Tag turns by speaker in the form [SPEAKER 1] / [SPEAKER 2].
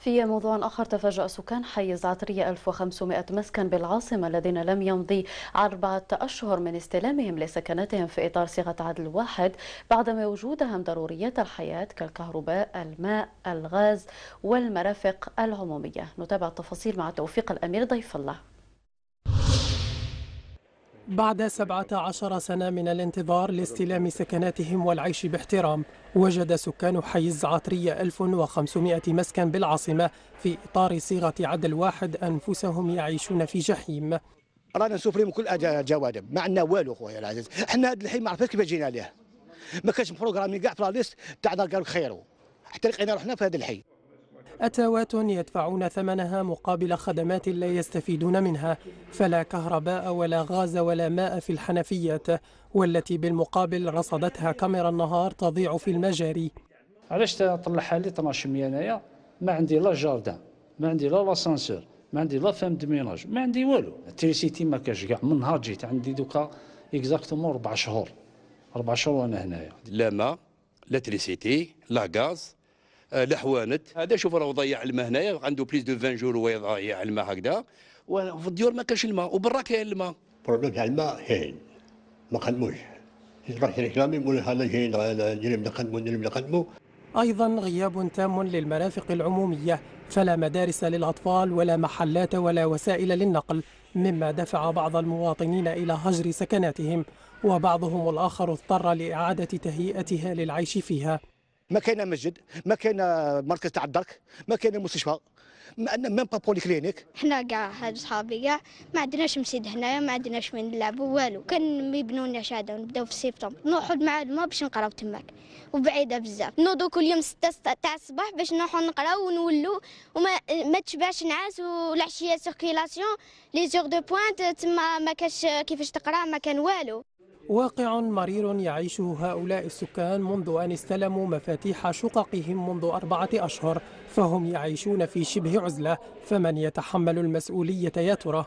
[SPEAKER 1] في موضوع آخر تفاجأ سكان حي زعترية 1500 مسكن بالعاصمة الذين لم يمضي أربعة أشهر من استلامهم لسكناتهم في إطار صيغة عدل واحد بعدما وجودهم ضروريات الحياة كالكهرباء الماء الغاز والمرافق العمومية نتابع التفاصيل مع توفيق الأمير ضيف الله
[SPEAKER 2] بعد 17 سنة من الانتظار لاستلام سكناتهم والعيش باحترام وجد سكان حي الزعاطرية 1500 مسكن بالعاصمة في إطار صيغة عدل واحد أنفسهم يعيشون في جحيم
[SPEAKER 3] رانا سوفري من كل الجوانب ما عندنا والو خويا العزيز حنا هذا الحين ما عرفناش كيفاش جينا ليه ما كانش بروغرامي كاع في لا ليست تاعنا قالوا خيرو حتى لقينا روحنا في هذا الحي
[SPEAKER 2] أتاوات يدفعون ثمنها مقابل خدمات لا يستفيدون منها فلا كهرباء ولا غاز ولا ماء في الحنفيات والتي بالمقابل رصدتها كاميرا النهار تضيع في المجاري علاش تطلع حالي 12 انايا ما عندي لا جاردان ما عندي لا لاسانسور ما عندي لا فام دو ميناج ما عندي والو التريسيتي ما كاش كاع من نهار جيت عندي دوكا اكزاكتومون اربع شهور اربع شهور وانا هنايا
[SPEAKER 3] لا ما لا تريسيتي لا غاز الحوانت آه، هذا شوف راه ضيع الماء هنايا عنده بليس دو 20 جور ويضيع الماء هكذا وفي الديور ما كانش الماء وبرا كاين الماء بروبليم تاع الماء كاين ما خدموش يروح ريكلامي يقول هذا جاي نجرب نقدمو نجرب نقدموا
[SPEAKER 2] أيضا غياب تام للمرافق العمومية فلا مدارس للأطفال ولا محلات ولا وسائل للنقل مما دفع بعض المواطنين إلى هجر سكناتهم وبعضهم الآخر اضطر لإعادة
[SPEAKER 3] تهيئتها للعيش فيها ما كاين مسجد ما كاين مركز تاع الدرك ما كاين مستشفى ما عندنا ميم با بولي كلينيك
[SPEAKER 4] حنا كاع هاد صحابي كاع ما عندناش مسجد هنايا ما عندناش وين نلعبوا والو كان يبنوا لنا هذا ونبداو في سبتمبر نروحوا مع باش نقراو تماك وبعيده بزاف نوضو كل يوم 6 تاع الصباح باش نروحو نقراو ونولو وما ما تشبعش نعاس والعشيه سيركيلاسيون لي زور دو بوينت تما ما كاش كيفاش تقرا ما كان والو
[SPEAKER 2] واقع مرير يعيشه هؤلاء السكان منذ أن استلموا مفاتيح شققهم منذ أربعة أشهر فهم يعيشون في شبه عزلة فمن يتحمل المسؤولية يا ترى؟